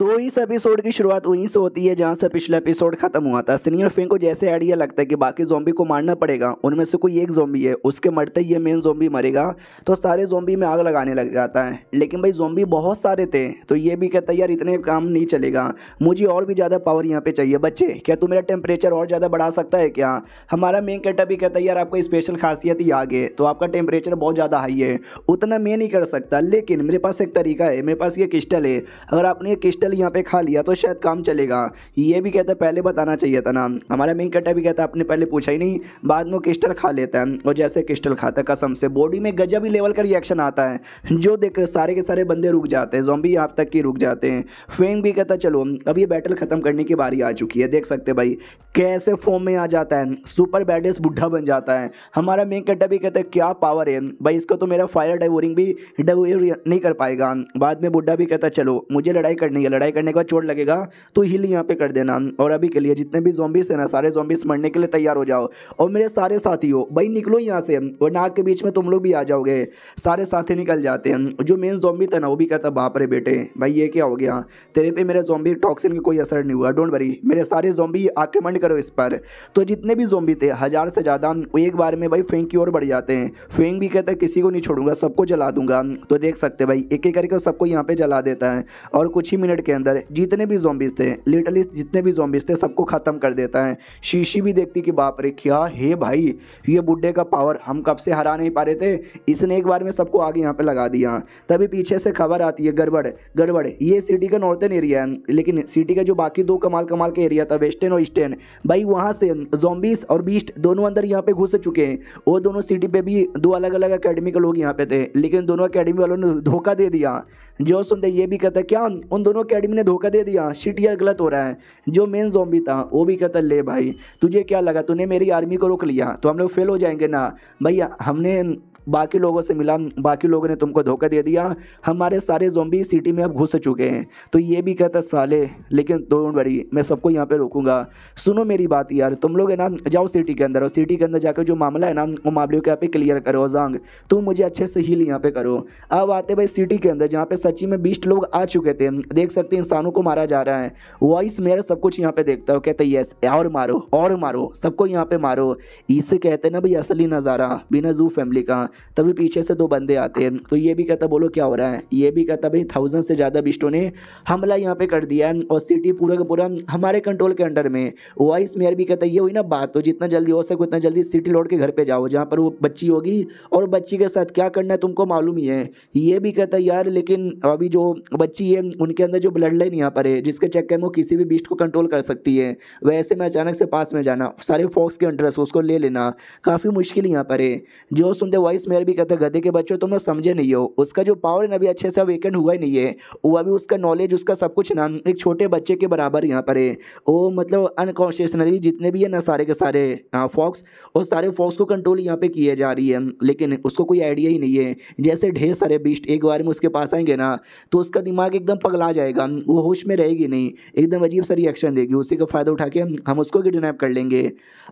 तो इस एपिसोड की शुरुआत वहीं से होती है जहां से पिछला एपिसोड खत्म हुआ था सीनियर फिंग को जैसे आइडिया लगता है कि बाकी जोम्बी को मारना पड़ेगा उनमें से कोई एक जोम्बी है उसके मरते ही ये मेन जोम्बी मरेगा तो सारे जोम्बी में आग लगाने लग जाता है लेकिन भाई जोम्बी बहुत सारे थे तो ये भी कहता है यार इतने काम नहीं चलेगा मुझे और भी ज़्यादा पावर यहाँ पर चाहिए बच्चे क्या तू मेरा टेम्परेचर और ज़्यादा बढ़ा सकता है क्या हमारा मेन कैटा भी कहता है यार आपका स्पेशल खासियत ही आगे तो आपका टेम्परेचर बहुत ज़्यादा हाई है उतना मैं नहीं कर सकता लेकिन मेरे पास एक तरीका है मेरे पास ये क्रिस्टल है अगर आपने ये क्रिस्टल चल यहाँ पे खा लिया तो शायद काम चलेगा ये भी कहता है पहले बताना चाहिए था ना हमारा मेन कटा भी कहता है आपने पहले पूछा ही नहीं बाद में क्रिस्टल खा लेता है और जैसे क्रिस्टल खाता है कसम से बॉडी में गजब ही लेवल का रिएक्शन आता है जो देख सारे के सारे बंदे रुक जाते हैं जोम्बी यहाँ तक की रुक जाते हैं फेंग भी कहता चलो अब ये बैटल ख़त्म करने की बारी आ चुकी है देख सकते भाई कैसे फॉर्म में आ जाता है सुपर बैडेस बुढ़ा बन जाता है हमारा मेन कट्टा भी कहता है क्या पावर है भाई इसको तो मेरा फायर डाइवोरिंग भी डाइवोर नहीं कर पाएगा बाद में बुढ़ा भी कहता चलो मुझे लड़ाई करनी है लड़ाई करने के बाद चोट लगेगा तो हिल यहाँ पे कर देना और अभी के लिए जितने भी जोम्बिस हैं ना सारे जोम्बिस मरने के लिए तैयार हो जाओ और मेरे सारे साथी हो भाई निकलो यहाँ से और नाग के बीच में तुम लोग भी आ जाओगे सारे साथी निकल जाते हैं जो मेन जोम्बी था ना वो भी कहता बाप रे बेटे भाई ये क्या हो गया तेरे पे मेरे जोम्बी टॉक्सिन का कोई असर नहीं हुआ डोंट वरी मेरे सारे जोम्बी आक्रमण करो इस पर तो जितने भी जोम्बी थे हज़ार से ज़्यादा एक बार में भाई फेंक की ओर बढ़ जाते हैं फेंक भी कहता किसी को नहीं छोड़ूंगा सबको जला दूंगा तो देख सकते भाई एक एक करके सबको यहाँ पे जला देता है और कुछ ही मिनट के अंदर जितने भी जोम्बिस थे लिटलिस्ट जितने भी जोम्बिस थे सबको ख़त्म कर देता है शीशी भी देखती कि बाप रे क्या हे भाई ये बुढ़े का पावर हम कब से हरा नहीं पा रहे थे इसने एक बार में सबको आगे यहाँ पर लगा दिया तभी पीछे से खबर आती है गड़बड़ गड़बड़ ये सिटी का नॉर्थन एरिया है लेकिन सिटी का जो बाकी दो कमाल कमाल का एरिया था वेस्टर्न और ईस्टर्न भाई वहाँ से जोम्बिस और बीस्ट दोनों अंदर यहाँ पे घुस चुके हैं वो दोनों सिटी पर भी दो अलग अलग अकेडमी के लोग यहाँ पे थे लेकिन दोनों अकेडमी वालों ने धोखा दे दिया जो सुनते ये भी कहता है क्या उन दोनों अकेडमी ने धोखा दे दिया शिट यार गलत हो रहा है जो मेन जोम्बी था वो भी कहता ले भाई तुझे क्या लगा तूने मेरी आर्मी को रोक लिया तो हम लोग फेल हो जाएंगे ना भैया हमने बाकी लोगों से मिला बाकी लोगों ने तुमको धोखा दे दिया हमारे सारे जोम्बी सिटी में अब घुस चुके हैं तो ये भी कहता साले लेकिन डोंट वरी मैं सबको यहाँ पे रोकूंगा सुनो मेरी बात यार तुम लोग है ना जाओ सिटी के अंदर और सिटी के अंदर जाकर जो मामला है ना वो मामले को यहाँ पे क्लियर करो जांग तुम मुझे अच्छे से हील यहाँ पे करो अब आते भाई सिटी के अंदर जहाँ पे सच्ची में बीस लोग आ चुके थे देख सकते हैं इंसानों को मारा जा रहा है वॉइस मेरा सब कुछ यहाँ पे देखता हो कहते यस और मारो और मारो सबको यहाँ पे मारो इसे कहते ना भाई असली नज़ारा बिना जू फैमिली का तभी पीछे से दो बंदे आते हैं तो ये भी कहता बोलो क्या हो रहा है ये भी कहता भाई थाउजेंड से ज़्यादा बिस्टों ने हमला यहाँ पे कर दिया है और सिटी पूरा का पूरा हमारे कंट्रोल के अंडर में वाइस मेयर भी कहता ये हुई ना बात तो जितना जल्दी हो सके उतना जल्दी सिटी लौट के घर पर जाओ जहाँ पर वो बच्ची होगी और बच्ची के साथ क्या करना है तुमको मालूम ही है ये भी कहता यार लेकिन अभी जो बच्ची है उनके अंदर जो ब्लड लाइन यहाँ पर है जिसके चक्कर में वो किसी भी बिस्ट को कंट्रोल कर सकती है वैसे मैं अचानक से पास में जाना सारे फॉक्स के अंडर उसको ले लेना काफ़ी मुश्किल यहाँ पर है जो सुनते वॉइस इंग्लिश में भी कहता है गधे के बच्चों तुम लोग समझे नहीं हो उसका जो पावर है ना अभी अच्छे से वेकेंट हुआ ही नहीं है वो अभी उसका नॉलेज उसका सब कुछ ना एक छोटे बच्चे के बराबर यहाँ पर है वो मतलब अनकॉन्शियसनली जितने भी है ना सारे के सारे फॉक्स हाँ, और सारे फॉक्स को कंट्रोल यहाँ पर किए जा रही है लेकिन उसको कोई आइडिया ही नहीं है जैसे ढेर सारे बीस्ट एक बार में उसके पास आएंगे ना तो उसका दिमाग एकदम पगला जाएगा वो होश में रहेगी नहीं एकदम अजीब सा रिएक्शन देगी उसी का फ़ायदा उठा के हम उसको किडनैप कर लेंगे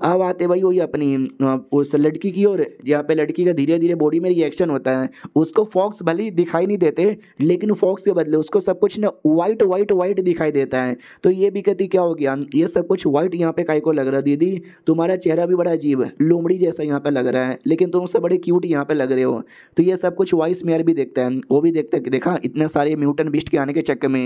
अब आते भाई वही अपनी हाँ, उस लड़की की और यहाँ पे लड़की का धीरे धीरे बॉडी में रिएक्शन होता है उसको फॉक्स भले ही दिखाई नहीं देते लेकिन फॉक्स के बदले उसको सब कुछ ना वाइट वाइट वाइट दिखाई देता है तो ये भी कहती क्या हो गया ये सब कुछ वाइट यहाँ पे काय को लग रहा दीदी तुम्हारा चेहरा भी बड़ा अजीब लोमड़ी जैसा यहाँ पर लग रहा है लेकिन तुम उससे बड़े क्यूट यहाँ पर लग रहे हो तो ये सब कुछ वॉइस मेयर भी देखता है वो भी देखते है देखा इतने सारे म्यूटन बिस्ट के आने के चक्कर में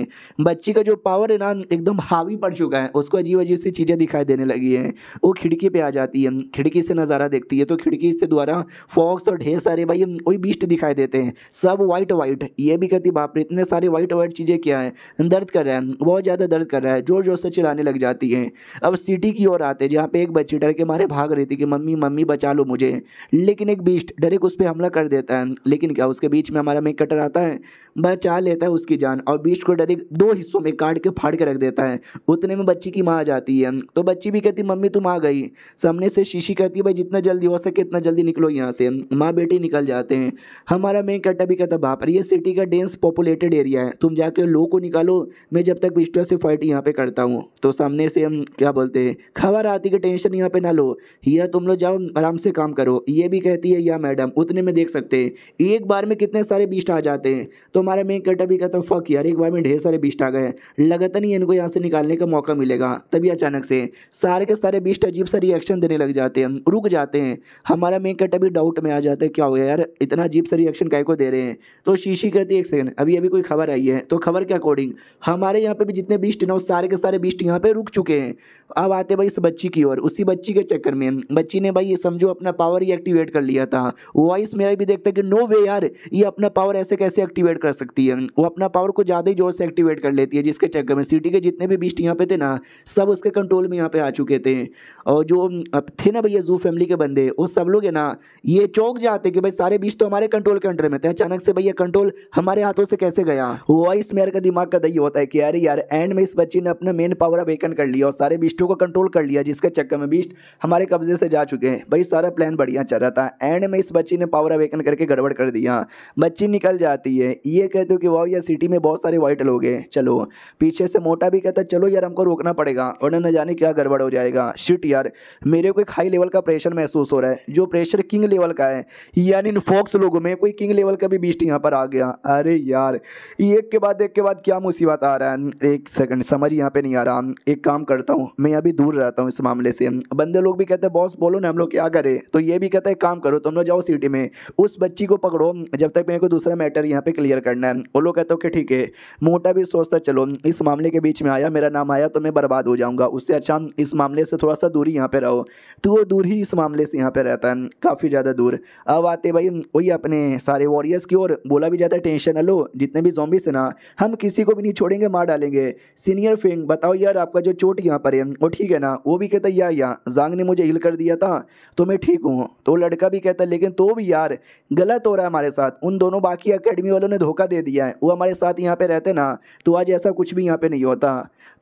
बच्ची का जो पावर है ना एकदम हावी पड़ चुका है उसको अजीब अजीब सी चीज़ें दिखाई देने लगी है वो खिड़की पर आ जाती है खिड़की से नज़ारा देखती है तो खिड़की से द्वारा फॉक्स और ढेर सारे भाई वही बीस्ट दिखाई देते हैं सब वाइट वाइट ये भी कहती बाप रे इतने सारे वाइट वाइट चीज़ें क्या हैं दर्द कर रहा है बहुत ज़्यादा दर्द कर रहा है ज़ोर ज़ोर से चिल्लाने लग जाती है अब सिटी की ओर आते हैं जहाँ पे एक बच्ची डर के मारे भाग रही थी कि मम्मी मम्मी बचा लो मुझे लेकिन एक बीस्ट डायरेक्ट उस पर हमला कर देता है लेकिन क्या उसके बीच में हमारा मेक कटर आता है बचा लेता है उसकी जान और बीस्ट को डायरेक्ट दो हिस्सों में काट के फाड़ के रख देता है उतने में बच्ची की माँ आ जाती है तो बच्ची भी कहती मम्मी तुम आ गई सामने से शीशी कहती है भाई जितना जल्दी हो सके इतना जल्दी निकलो यहाँ से माँ माँ बेटे निकल जाते हैं हमारा मेन कट्टा भी कहता बाप ये सिटी का डेंस पॉपुलेटेड एरिया है तुम जाके लोगों को निकालो मैं जब तक विस्टो से फाइट यहाँ पे करता हूँ तो सामने से हम क्या बोलते हैं खबर आती की टेंशन यहाँ पे ना लो या तुम लोग जाओ आराम से काम करो ये भी कहती है या मैडम उतने में देख सकते हैं एक बार में कितने सारे बिस्ट आ जाते हैं तो हमारा मेन कट्टा भी कहता फक यार एक बार में ढेर सारे बिस्ट आ गए लगातार ही इनको यहाँ से निकालने का मौका मिलेगा तभी अचानक से सारे के सारे बिस्ट अजीब सा रिएक्शन देने लग जाते हैं रुक जाते हैं हमारा मेन कट्टा भी डाउट में आ जाता कहता है क्या हो गया यार इतना अजीब सा रिएक्शन कैको को दे रहे हैं तो शीशी कहती है एक सेकंड अभी अभी कोई खबर आई है तो खबर के अकॉर्डिंग हमारे यहाँ पे भी जितने बीस्ट ना सारे के सारे बीस्ट यहाँ पे रुक चुके हैं अब आते भाई इस बच्ची की ओर उसी बच्ची के चक्कर में बच्ची ने भाई ये समझो अपना पावर ही एक्टिवेट कर लिया था वॉइस मेरा भी देखता है कि नो वे यार ये अपना पावर ऐसे कैसे एक्टिवेट कर सकती है वो अपना पावर को ज़्यादा ही जोर से एक्टिवेट कर लेती है जिसके चक्कर में सिटी के जितने भी बीस्ट यहाँ पे थे ना सब उसके कंट्रोल में यहाँ पे आ चुके थे और जो थे ना भैया जू फैमिली के बंदे वो सब लोग है ना ये चौक चाहते कि भाई सारे बीच तो हमारे कंट्रोल के अंडर में थे अचानक से भाई ये कंट्रोल हमारे हाथों से कैसे गया वॉइस मेयर का दिमाग का दही होता है कि यार यार एंड में इस बच्ची ने अपना मेन पावर अब एकन कर लिया और सारे बीस्टों को कंट्रोल कर लिया जिसके चक्कर में बीस्ट हमारे कब्जे से जा चुके हैं भाई सारा प्लान बढ़िया चल रहा था एंड में इस बच्ची ने पावर अवेकन करके गड़बड़ कर दिया बच्ची निकल जाती है ये कहते हो कि वाह यार सिटी में बहुत सारे वाइट लोग हैं चलो पीछे से मोटा भी कहता चलो यार हमको रोकना पड़ेगा वरना न जाने क्या गड़बड़ हो जाएगा शिट यार मेरे को एक हाई लेवल का प्रेशर महसूस हो रहा है जो प्रेशर किंग लेवल का है यानी इन फोक्स लोगों में कोई किंग लेवल का भी बीस्ट यहाँ पर आ गया अरे यार एक के बाद एक के बाद क्या मुसीबत आ रहा है एक सेकंड समझ यहाँ पे नहीं आ रहा एक काम करता हूँ मैं अभी दूर रहता हूँ इस मामले से बंदे लोग भी कहते हैं बॉस बोलो ना हम लोग क्या करें तो ये भी कहता है काम करो तुम लोग जाओ सिटी में उस बच्ची को पकड़ो जब तक मेरे को दूसरा मैटर यहाँ पे क्लियर करना है वो लोग कहते हो कि ठीक है मोटा भी सोचता चलो इस मामले के बीच में आया मेरा नाम आया तो मैं बर्बाद हो जाऊँगा उससे अच्छा इस मामले से थोड़ा सा दूरी यहाँ पर रहो तो वो दूर ही इस मामले से यहाँ पर रहता है काफ़ी ज़्यादा दूर अब आते भाई वही अपने सारे वॉरियर्स की ओर बोला भी जाता है टेंशन ना लो जितने भी जॉम्बिस हैं ना हम किसी को भी नहीं छोड़ेंगे मार डालेंगे सीनियर फिंग बताओ यार आपका जो चोट यहाँ पर है वो ठीक है ना वो भी कहता या यहाँ जांग ने मुझे हिल कर दिया था तो मैं ठीक हूँ तो लड़का भी कहता लेकिन तो भी यार गलत हो रहा है हमारे साथ उन दोनों बाकी अकेडमी वालों ने धोखा दे दिया है वो हमारे साथ यहाँ पर रहते ना तो आज ऐसा कुछ भी यहाँ पर नहीं होता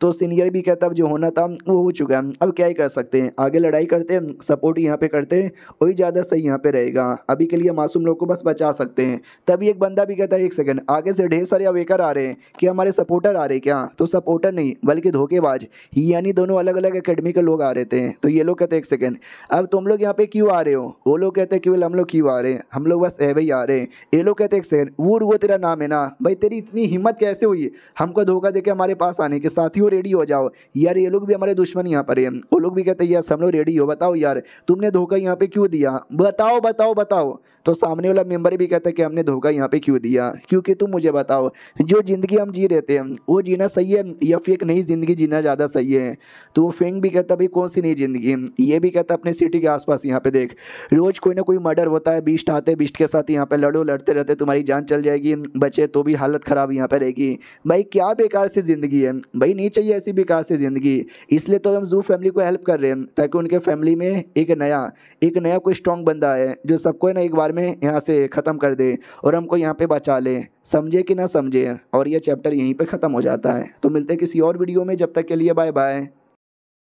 तो सीनियर भी कहता अब जो होना था वो हो चुका है अब क्या ही कर सकते हैं आगे लड़ाई करते सपोर्ट यहाँ पर करते वही ज़्यादा सही यहाँ पर रहेगा अभी के लिए मासूम लोग को बस बचा सकते हैं तभी एक बंदा भी कहता है एक सेकंड आगे से ढेर सारे अवेकर आ रहे हैं कि हमारे सपोर्टर आ रहे क्या तो सपोर्टर नहीं बल्कि धोखेबाज यानी दोनों अलग अलग अकेडमी के लोग आ रहे थे तो ये लोग कहते हैं एक सेकेंड अब तुम लोग यहाँ पे क्यों आ रहे हो वो लोग कहते हैं केवल हम लोग क्यों आ रहे हैं हम लोग बस ऐवे भाई आ रहे हैं ये लोग कहते हैं एक सेकेंड वो वो तेरा नाम है ना भाई तेरी इतनी हिम्मत कैसे हुई हमको धोखा दे हमारे पास आने के साथ ही रेडी हो जाओ यार ये लोग भी हमारे दुश्मन यहाँ पर है वो लोग भी कहते हैं यार हम लोग रेडी हो बताओ यार तुमने धोखा यहाँ पे क्यों दिया बताओ बताओ बताओ बताओ तो सामने वाला मेंबर भी कहता है कि हमने धोखा यहाँ पे क्यों दिया क्योंकि तुम मुझे बताओ जो ज़िंदगी हम जी रहे थे वो जीना सही है या फिर एक नई ज़िंदगी जीना ज़्यादा सही है तो वो फेंग भी कहता भाई कौन सी नई ज़िंदगी ये भी कहता अपने सिटी के आसपास यहाँ पे देख रोज़ कोई ना कोई मर्डर होता है बीस्ट आते बीस्ट के साथ यहाँ पर लड़ो लड़ते रहते तुम्हारी जान चल जाएगी बचे तो भी हालत ख़राब यहाँ पर रहेगी भाई क्या बेकार सी ज़िंदगी है भाई नहीं चाहिए ऐसी बेकार सी ज़िंदगी इसलिए तो हम जू फैमिली को हेल्प कर रहे हैं ताकि उनके फैमिली में एक नया एक नया कोई स्ट्रॉन्ग बंदा है जो सब सबको ना एक बार में यहाँ से ख़त्म कर दे और हमको यहाँ पे बचा ले समझे कि ना समझे और ये चैप्टर यहीं पे ख़त्म हो जाता है तो मिलते किसी और वीडियो में जब तक के लिए बाय बाय